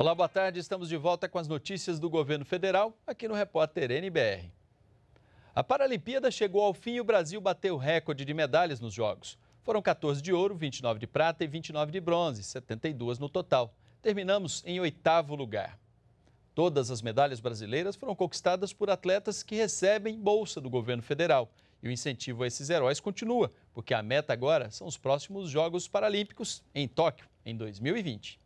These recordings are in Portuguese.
Olá, boa tarde. Estamos de volta com as notícias do governo federal aqui no Repórter NBR. A Paralimpíada chegou ao fim e o Brasil bateu recorde de medalhas nos Jogos. Foram 14 de ouro, 29 de prata e 29 de bronze, 72 no total. Terminamos em oitavo lugar. Todas as medalhas brasileiras foram conquistadas por atletas que recebem bolsa do governo federal. E o incentivo a esses heróis continua, porque a meta agora são os próximos Jogos Paralímpicos em Tóquio, em 2020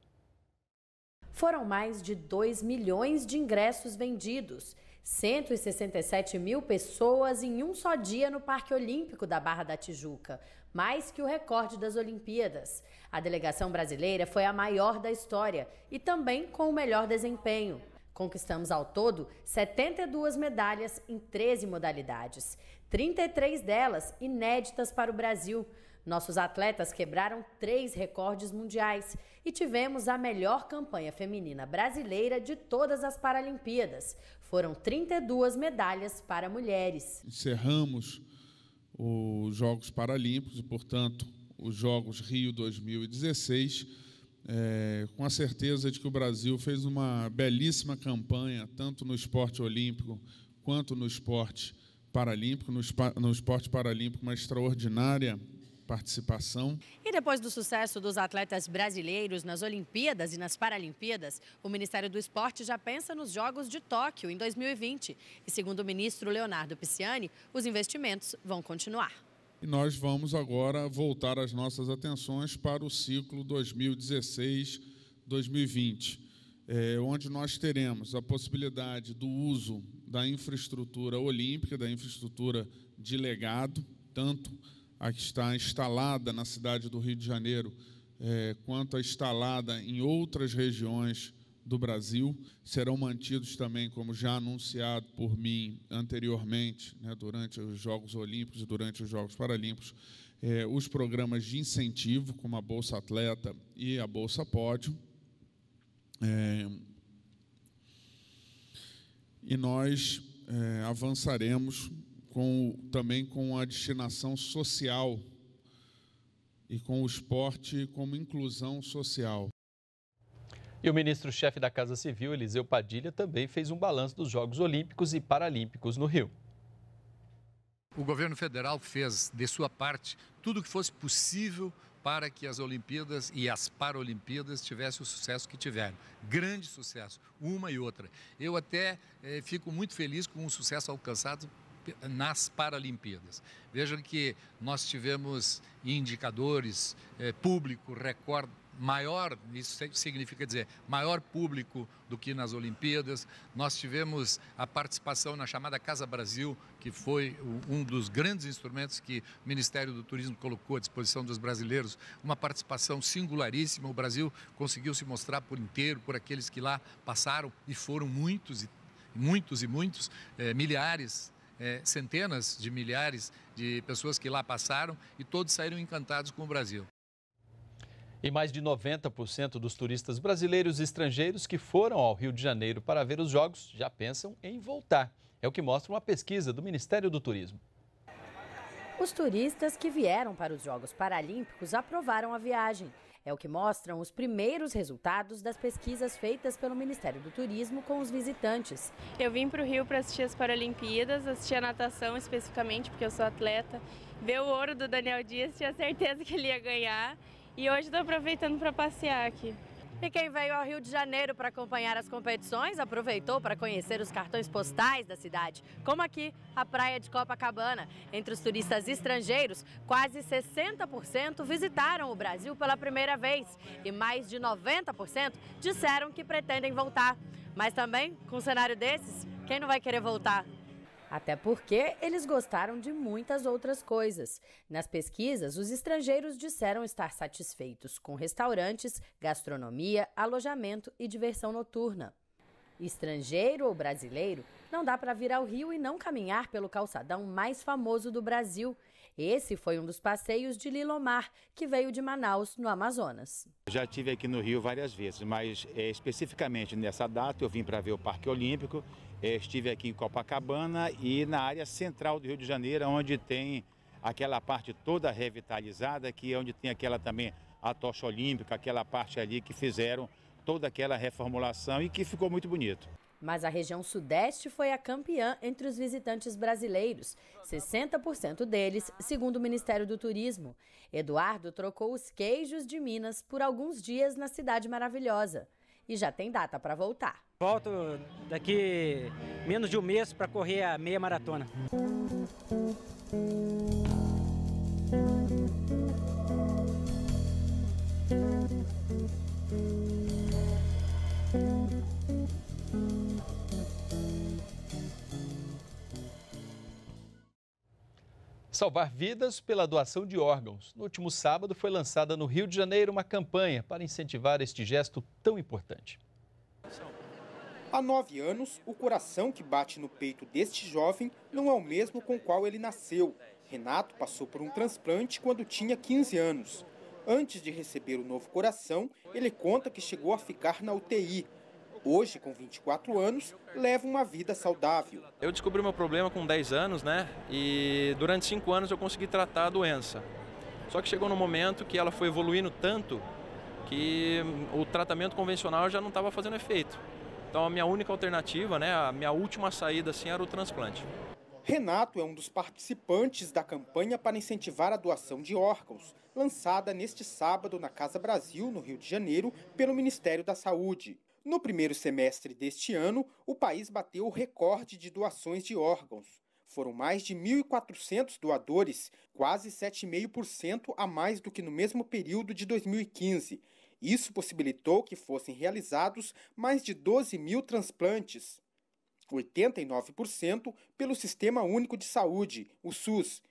foram mais de 2 milhões de ingressos vendidos. 167 mil pessoas em um só dia no Parque Olímpico da Barra da Tijuca, mais que o recorde das Olimpíadas. A delegação brasileira foi a maior da história e também com o melhor desempenho. Conquistamos ao todo 72 medalhas em 13 modalidades, 33 delas inéditas para o Brasil. Nossos atletas quebraram três recordes mundiais e tivemos a melhor campanha feminina brasileira de todas as Paralimpíadas. Foram 32 medalhas para mulheres. Encerramos os Jogos Paralímpicos e, portanto, os Jogos Rio 2016. É, com a certeza de que o Brasil fez uma belíssima campanha, tanto no esporte olímpico quanto no esporte paralímpico, no, no esporte paralímpico, uma extraordinária participação. E depois do sucesso dos atletas brasileiros nas Olimpíadas e nas Paralimpíadas, o Ministério do Esporte já pensa nos Jogos de Tóquio em 2020. E segundo o ministro Leonardo Pisciani, os investimentos vão continuar. E nós vamos agora voltar as nossas atenções para o ciclo 2016-2020, é, onde nós teremos a possibilidade do uso da infraestrutura olímpica, da infraestrutura de legado, tanto a que está instalada na cidade do Rio de Janeiro, é, quanto a instalada em outras regiões do Brasil, serão mantidos também, como já anunciado por mim anteriormente, né, durante os Jogos Olímpicos e durante os Jogos Paralímpicos, é, os programas de incentivo, como a Bolsa Atleta e a Bolsa Pódio. É, e nós é, avançaremos com, também com a destinação social e com o esporte como inclusão social. E o ministro-chefe da Casa Civil, Eliseu Padilha, também fez um balanço dos Jogos Olímpicos e Paralímpicos no Rio. O governo federal fez, de sua parte, tudo o que fosse possível para que as Olimpíadas e as Paralimpíadas tivessem o sucesso que tiveram. Grande sucesso, uma e outra. Eu até eh, fico muito feliz com o sucesso alcançado nas Paralimpíadas. Vejam que nós tivemos indicadores, é, público, recorde maior, isso significa dizer, maior público do que nas Olimpíadas. Nós tivemos a participação na chamada Casa Brasil, que foi um dos grandes instrumentos que o Ministério do Turismo colocou à disposição dos brasileiros, uma participação singularíssima. O Brasil conseguiu se mostrar por inteiro, por aqueles que lá passaram, e foram muitos e muitos e muitos, eh, milhares é, centenas de milhares de pessoas que lá passaram e todos saíram encantados com o Brasil. E mais de 90% dos turistas brasileiros e estrangeiros que foram ao Rio de Janeiro para ver os Jogos já pensam em voltar. É o que mostra uma pesquisa do Ministério do Turismo. Os turistas que vieram para os Jogos Paralímpicos aprovaram a viagem. É o que mostram os primeiros resultados das pesquisas feitas pelo Ministério do Turismo com os visitantes. Eu vim para o Rio para assistir as Paralimpíadas, assistir a natação especificamente, porque eu sou atleta. Ver o ouro do Daniel Dias, tinha certeza que ele ia ganhar. E hoje estou aproveitando para passear aqui. E quem veio ao Rio de Janeiro para acompanhar as competições aproveitou para conhecer os cartões postais da cidade, como aqui a praia de Copacabana. Entre os turistas estrangeiros, quase 60% visitaram o Brasil pela primeira vez e mais de 90% disseram que pretendem voltar. Mas também, com um cenário desses, quem não vai querer voltar? Até porque eles gostaram de muitas outras coisas. Nas pesquisas, os estrangeiros disseram estar satisfeitos com restaurantes, gastronomia, alojamento e diversão noturna. Estrangeiro ou brasileiro, não dá para vir ao Rio e não caminhar pelo calçadão mais famoso do Brasil, esse foi um dos passeios de Lilomar, que veio de Manaus, no Amazonas. Já tive aqui no Rio várias vezes, mas é, especificamente nessa data eu vim para ver o Parque Olímpico. É, estive aqui em Copacabana e na área central do Rio de Janeiro, onde tem aquela parte toda revitalizada, que é onde tem aquela também a tocha olímpica, aquela parte ali que fizeram toda aquela reformulação e que ficou muito bonito mas a região Sudeste foi a campeã entre os visitantes brasileiros, 60% deles, segundo o Ministério do Turismo. Eduardo trocou os queijos de Minas por alguns dias na Cidade Maravilhosa e já tem data para voltar. Volto daqui menos de um mês para correr a meia maratona. Salvar vidas pela doação de órgãos. No último sábado foi lançada no Rio de Janeiro uma campanha para incentivar este gesto tão importante. Há nove anos, o coração que bate no peito deste jovem não é o mesmo com o qual ele nasceu. Renato passou por um transplante quando tinha 15 anos. Antes de receber o novo coração, ele conta que chegou a ficar na UTI, Hoje, com 24 anos, leva uma vida saudável. Eu descobri meu problema com 10 anos, né? E durante 5 anos eu consegui tratar a doença. Só que chegou no momento que ela foi evoluindo tanto que o tratamento convencional já não estava fazendo efeito. Então a minha única alternativa, né, a minha última saída assim era o transplante. Renato é um dos participantes da campanha para incentivar a doação de órgãos, lançada neste sábado na Casa Brasil, no Rio de Janeiro, pelo Ministério da Saúde. No primeiro semestre deste ano, o país bateu o recorde de doações de órgãos. Foram mais de 1.400 doadores, quase 7,5% a mais do que no mesmo período de 2015. Isso possibilitou que fossem realizados mais de 12 mil transplantes, 89% pelo Sistema Único de Saúde, o SUS.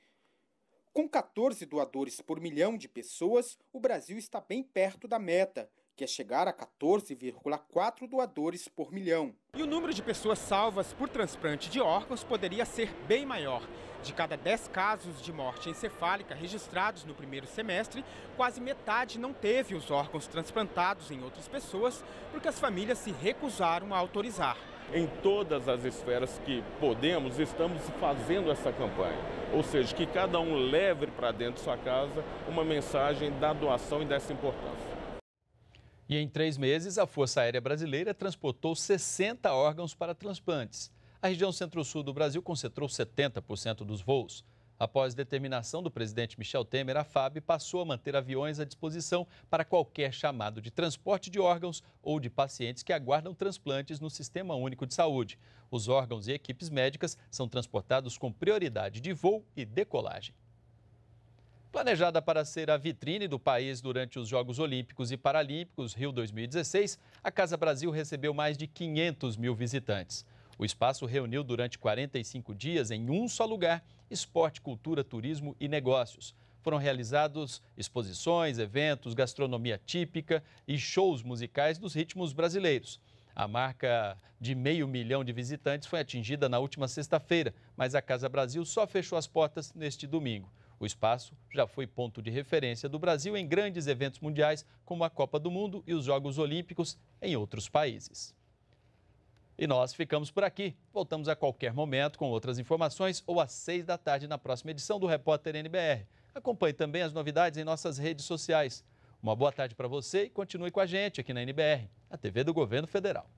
Com 14 doadores por milhão de pessoas, o Brasil está bem perto da meta que é chegar a 14,4 doadores por milhão. E o número de pessoas salvas por transplante de órgãos poderia ser bem maior. De cada 10 casos de morte encefálica registrados no primeiro semestre, quase metade não teve os órgãos transplantados em outras pessoas porque as famílias se recusaram a autorizar. Em todas as esferas que podemos, estamos fazendo essa campanha. Ou seja, que cada um leve para dentro de sua casa uma mensagem da doação e dessa importância. E em três meses, a Força Aérea Brasileira transportou 60 órgãos para transplantes. A região centro-sul do Brasil concentrou 70% dos voos. Após determinação do presidente Michel Temer, a FAB passou a manter aviões à disposição para qualquer chamado de transporte de órgãos ou de pacientes que aguardam transplantes no Sistema Único de Saúde. Os órgãos e equipes médicas são transportados com prioridade de voo e decolagem. Planejada para ser a vitrine do país durante os Jogos Olímpicos e Paralímpicos Rio 2016, a Casa Brasil recebeu mais de 500 mil visitantes. O espaço reuniu durante 45 dias, em um só lugar, esporte, cultura, turismo e negócios. Foram realizados exposições, eventos, gastronomia típica e shows musicais dos ritmos brasileiros. A marca de meio milhão de visitantes foi atingida na última sexta-feira, mas a Casa Brasil só fechou as portas neste domingo. O espaço já foi ponto de referência do Brasil em grandes eventos mundiais, como a Copa do Mundo e os Jogos Olímpicos em outros países. E nós ficamos por aqui. Voltamos a qualquer momento com outras informações ou às seis da tarde na próxima edição do Repórter NBR. Acompanhe também as novidades em nossas redes sociais. Uma boa tarde para você e continue com a gente aqui na NBR, a TV do Governo Federal.